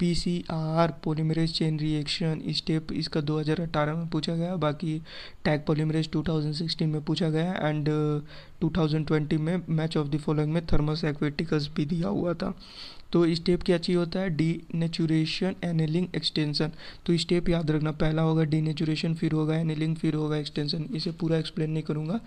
PCR polymerase chain reaction step इसका 2018 में पूछा गया बाकी टैग पॉलीमरेज 2016 में पूछा गया एंड uh, 2020 में मैच ऑफ द फॉलोइंग में थर्मस एक्वेटिकस भी दिया हुआ था तो स्टेप क्या चाहिए होता है डी नेचुरेशन एनेलिंग एक्सटेंशन तो स्टेप याद रखना पहला होगा डी नेचुरेशन फिर होगा एनेलिंग फिर होगा एक्सटेंशन इसे पूरा एक्सप्लेन नहीं करूँगा